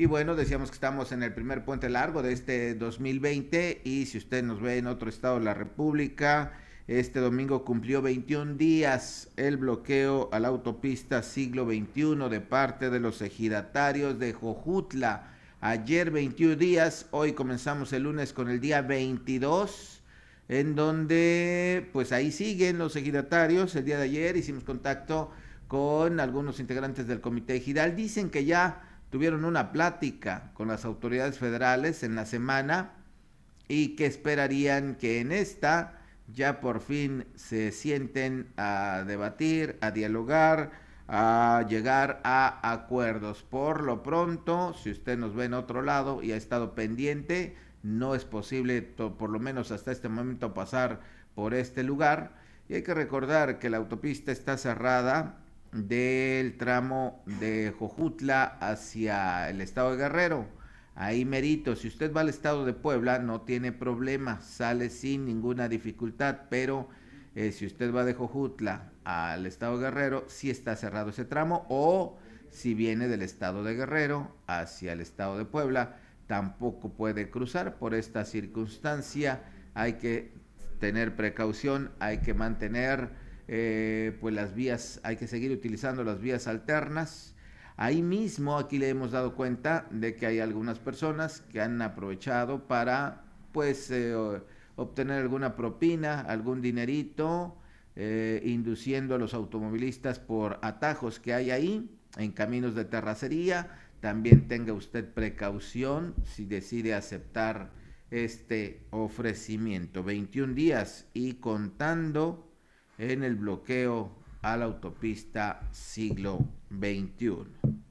Y bueno, decíamos que estamos en el primer puente largo de este 2020 y si usted nos ve en otro estado de la República, este domingo cumplió 21 días el bloqueo a la autopista siglo XXI de parte de los ejidatarios de Jojutla. Ayer 21 días, hoy comenzamos el lunes con el día 22, en donde pues ahí siguen los ejidatarios. El día de ayer hicimos contacto con algunos integrantes del comité ejidal. Dicen que ya tuvieron una plática con las autoridades federales en la semana y que esperarían que en esta ya por fin se sienten a debatir, a dialogar, a llegar a acuerdos. Por lo pronto, si usted nos ve en otro lado y ha estado pendiente, no es posible, por lo menos hasta este momento, pasar por este lugar. Y hay que recordar que la autopista está cerrada del tramo de Jojutla hacia el estado de Guerrero. Ahí merito, si usted va al estado de Puebla no tiene problema, sale sin ninguna dificultad, pero eh, si usted va de Jojutla al estado de Guerrero, si está cerrado ese tramo, o si viene del estado de Guerrero hacia el estado de Puebla, tampoco puede cruzar por esta circunstancia, hay que tener precaución, hay que mantener eh, pues las vías, hay que seguir utilizando las vías alternas. Ahí mismo, aquí le hemos dado cuenta de que hay algunas personas que han aprovechado para, pues, eh, obtener alguna propina, algún dinerito, eh, induciendo a los automovilistas por atajos que hay ahí, en caminos de terracería. También tenga usted precaución si decide aceptar este ofrecimiento. 21 días y contando en el bloqueo a la autopista siglo XXI.